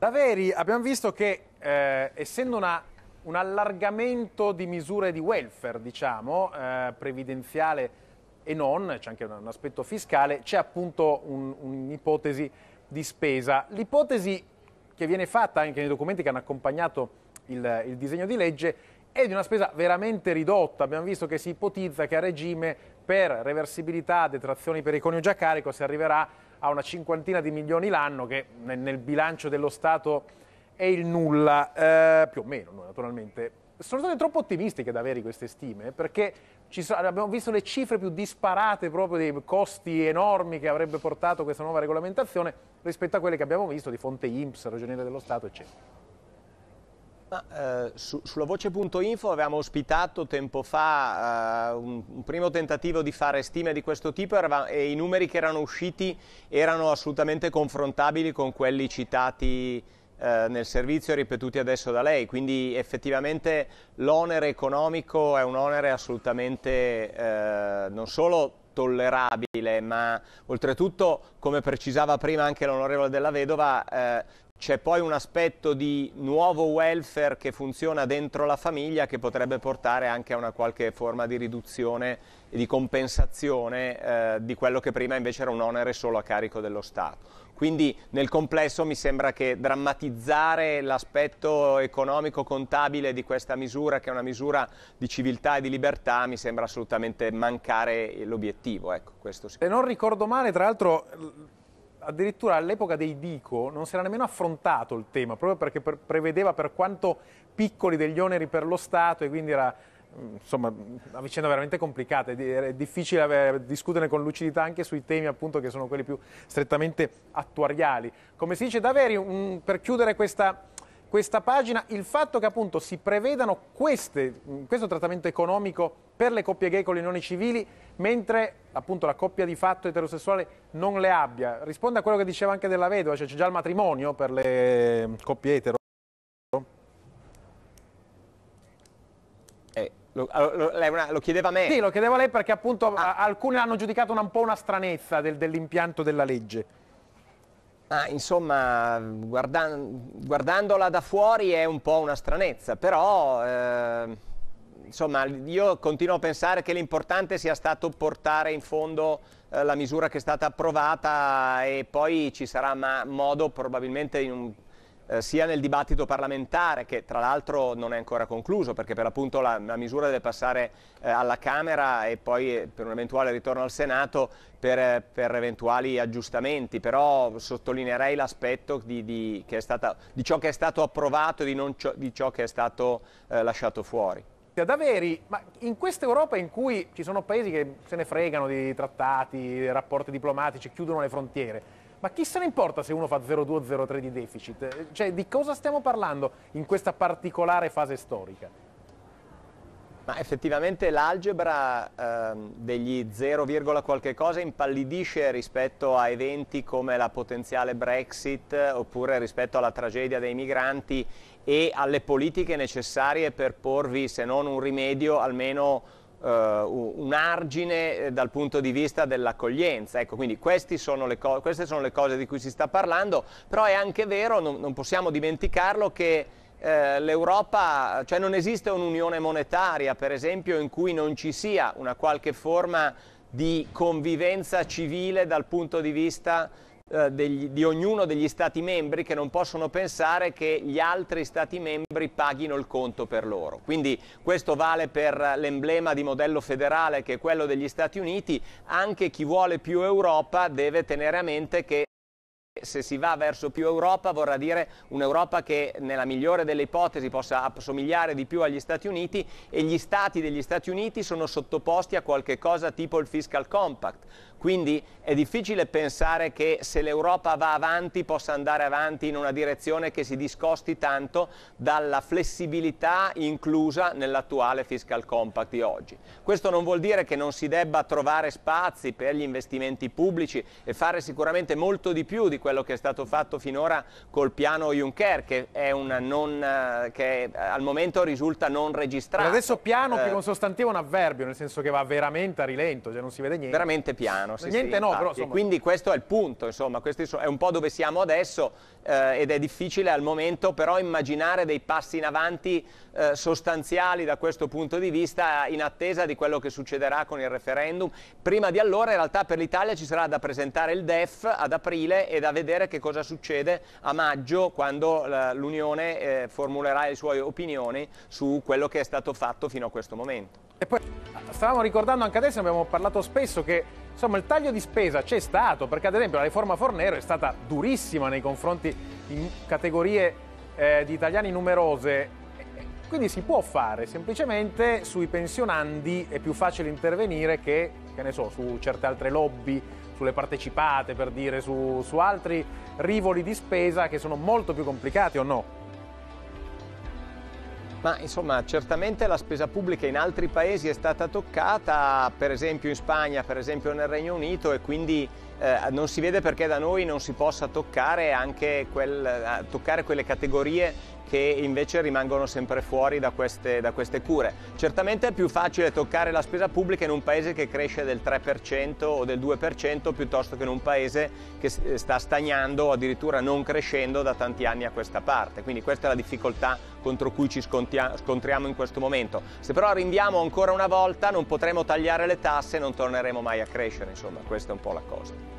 Da Veri abbiamo visto che, eh, essendo una, un allargamento di misure di welfare, diciamo, eh, previdenziale e non, c'è anche un, un aspetto fiscale, c'è appunto un'ipotesi di spesa. L'ipotesi che viene fatta anche nei documenti che hanno accompagnato il, il disegno di legge è di una spesa veramente ridotta. Abbiamo visto che si ipotizza che a regime per reversibilità, detrazioni per i coniugi a carico si arriverà a una cinquantina di milioni l'anno che nel bilancio dello Stato è il nulla, eh, più o meno naturalmente. Sono state troppo ottimistiche da avere queste stime eh, perché so, abbiamo visto le cifre più disparate proprio dei costi enormi che avrebbe portato questa nuova regolamentazione rispetto a quelle che abbiamo visto di fonte IMSS, Ragioneria dello Stato eccetera. Uh, su, sulla voce.info avevamo ospitato tempo fa uh, un, un, primo tentativo di fare stime di questo tipo eravamo, e i numeri che erano usciti erano assolutamente confrontabili con quelli citati uh, nel servizio e ripetuti adesso da lei, quindi effettivamente l'onere economico è un onere assolutamente non solo tollerabile, ma oltretutto, come precisava prima anche l'onorevole della vedova, eh, c'è poi un aspetto di nuovo welfare che funziona dentro la famiglia che potrebbe portare anche a una qualche forma di riduzione e di compensazione eh, di quello che prima invece era un onere solo a carico dello Stato. Quindi nel complesso mi sembra che drammatizzare l'aspetto economico contabile di questa misura, che è una misura di civiltà e di libertà, mi sembra assolutamente mancare l'obiettivo. Ecco, Se non ricordo male, tra l'altro addirittura all'epoca dei Dico non si era nemmeno affrontato il tema, proprio perché per, prevedeva per quanto piccoli degli oneri per lo Stato e quindi era mm, insomma, una vicenda veramente complicata, è difficile avere, discutere con lucidità anche sui temi appunto, che sono quelli più strettamente attuariali. Come si dice Daveri, un, per chiudere questa, questa, pagina, il fatto che appunto si prevedano queste, mm, questo trattamento economico per le coppie gay con le nonne civili, mentre appunto la coppia di fatto eterosessuale non le abbia. Risponde a quello che diceva anche della vedova, cioè c'è già il matrimonio per le mm, coppie etero. Eh, lo, ah, lo, lo, chiedeva a me. Sì, lo chiedeva a lei perché appunto ah. alcuni l'hanno giudicato un po' una stranezza del, dell'impianto della legge. Ah, insomma, guardan guardandola da fuori è un po' una stranezza, però... Eh insomma, io continuo a pensare che l'importante sia stato portare in fondo eh, la misura che è stata approvata e poi ci sarà modo probabilmente un, eh, sia nel dibattito parlamentare, che tra l'altro non è ancora concluso, perché per l'appunto la, la, misura deve passare eh, alla Camera e poi eh, per un eventuale ritorno al Senato per, eh, per eventuali aggiustamenti, però sottolineerei l'aspetto di, di, di, ciò che è stato approvato e di, ciò, di ciò che è stato lasciato fuori ad averi, ma in questa Europa in cui ci sono paesi che se ne fregano di trattati, rapporti diplomatici, chiudono le frontiere, ma chi se ne importa se uno fa 0,2-0,3 o di deficit? Cioè, di cosa stiamo parlando in questa particolare fase storica? Ma effettivamente l'algebra eh, degli 0, qualche cosa impallidisce rispetto a eventi come la potenziale Brexit oppure rispetto alla tragedia dei migranti e alle politiche necessarie per porvi, se non un rimedio, almeno Uh, un argine eh, dal punto di vista dell'accoglienza. Ecco, quindi sono queste sono le cose di cui si sta parlando, però è anche vero, non, non possiamo dimenticarlo che eh, l'Europa, cioè non esiste un'unione monetaria per esempio in cui non ci sia una qualche forma di convivenza civile dal punto di vista eh, degli, di ognuno degli Stati membri che non possono pensare che gli altri Stati membri paghino il conto per loro. Quindi questo vale per l'emblema di modello federale che è quello degli Stati Uniti, anche chi vuole più Europa deve tenere a mente che se si va verso più Europa vorrà dire un'Europa che nella migliore delle ipotesi possa assomigliare di più agli Stati Uniti e gli Stati degli Stati Uniti sono sottoposti a qualche cosa tipo il fiscal compact. Quindi è difficile pensare che se l'Europa va avanti possa andare avanti in una direzione che si discosti tanto dalla flessibilità inclusa nell'attuale fiscal compact di oggi. Questo non vuol dire che non si debba trovare spazi per gli investimenti pubblici e fare sicuramente molto di più di quello che è stato fatto finora col piano Juncker che, non, eh, che al momento risulta non registrato. Ma adesso piano eh, più un sostantivo è un avverbio, nel senso che va veramente a rilento, cioè non si vede niente. Veramente piano italiano. Sì, Niente sì, no, però, insomma... Quindi questo è il punto, insomma, questo è un po' dove siamo adesso eh, ed è difficile al momento, però immaginare dei passi in avanti eh, sostanziali da questo punto di vista in attesa di quello che succederà con il referendum. Prima di allora in realtà per l'Italia ci sarà da presentare il DEF ad aprile e da vedere che cosa succede a maggio quando l'Unione eh, formulerà le sue opinioni su quello che è stato fatto fino a questo momento. E poi stavamo ricordando anche adesso, abbiamo parlato spesso che Insomma, il taglio di spesa c'è stato, perché ad esempio la riforma Fornero è stata durissima nei confronti di categorie eh, di italiani numerose. Quindi si può fare, semplicemente sui pensionandi è più facile intervenire che, che ne so, su certe altre lobby, sulle partecipate, per dire, su, su altri rivoli di spesa che sono molto più complicati o no? Ma insomma certamente la spesa pubblica in altri paesi è stata toccata, per esempio in Spagna, per esempio nel Regno Unito e quindi eh, non si vede perché da noi non si possa toccare anche quel, eh, toccare quelle categorie che invece rimangono sempre fuori da queste, da queste, cure. Certamente è più facile toccare la spesa pubblica in un paese che cresce del 3% o del 2% piuttosto che in un paese che eh, sta stagnando o addirittura non crescendo da tanti anni a questa parte. Quindi questa è la difficoltà contro cui ci scontriamo in questo momento. Se però rinviamo ancora una volta non potremo tagliare le tasse e non torneremo mai a crescere, insomma questa è un po' la cosa.